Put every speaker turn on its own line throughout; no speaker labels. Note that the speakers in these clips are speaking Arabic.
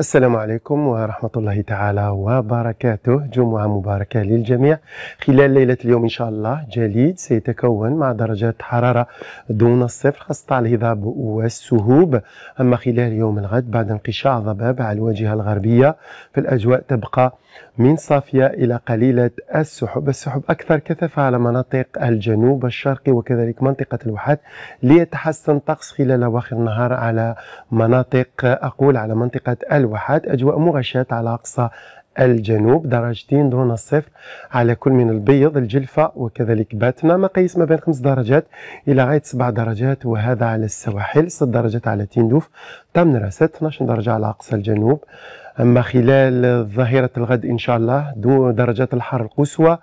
السلام عليكم ورحمة الله تعالى وبركاته جمعة مباركة للجميع خلال ليلة اليوم إن شاء الله جليد سيتكون مع درجات حرارة دون الصفر خاصة على الهضاب والسهوب أما خلال يوم الغد بعد انقشاع ضباب على الواجهة الغربية فالأجواء تبقى من صافية إلى قليلة السحب السحب أكثر كثافة على مناطق الجنوب الشرقي وكذلك منطقة الواحات ليتحسن طقس خلال أواخر النهار على مناطق أقول على منطقة الواحات الواحات أجواء مغشاة على أقصى الجنوب درجتين دون الصفر على كل من البيض الجلفة وكذلك باتنا مقاييس ما بين خمس درجات إلى غاية سبع درجات وهذا على السواحل ست درجات على تندوف تمن راست 12 درجة على أقصى الجنوب أما خلال ظهيرة الغد إن شاء الله درجات الحر القصوى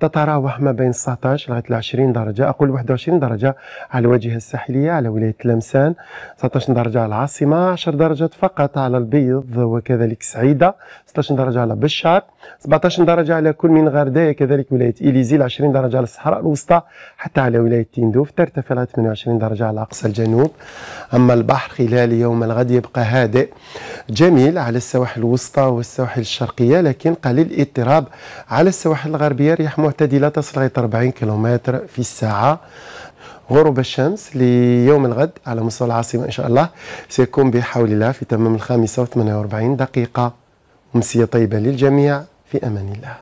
تتراوح ما بين 19 لغاية 20 درجة أقول 21 درجة على الواجهة الساحلية على ولاية لمسان 19 درجة على العاصمة 10 درجات فقط على البيض وكذلك سعيدة 16 درجة على بشار 17 درجة على كل من غردايا كذلك ولاية إليزيل 20 درجة على الصحراء الوسطى حتى على ولاية تندوف ترتفع لغاية 28 درجة على أقصى الجنوب أما البحر خلال يوم الغد يبقى هادئ جميل على السواحل السواحل الوسطى والسواحل الشرقية لكن قليل الاضطراب على السواحل الغربية رياح معتدلة تصل غير 40 كيلومتر في الساعة غروب الشمس ليوم الغد على مستوى العاصمة إن شاء الله سيكون بحول الله في تمام الخامسة و48 دقيقة أمسية طيبة للجميع في أمان الله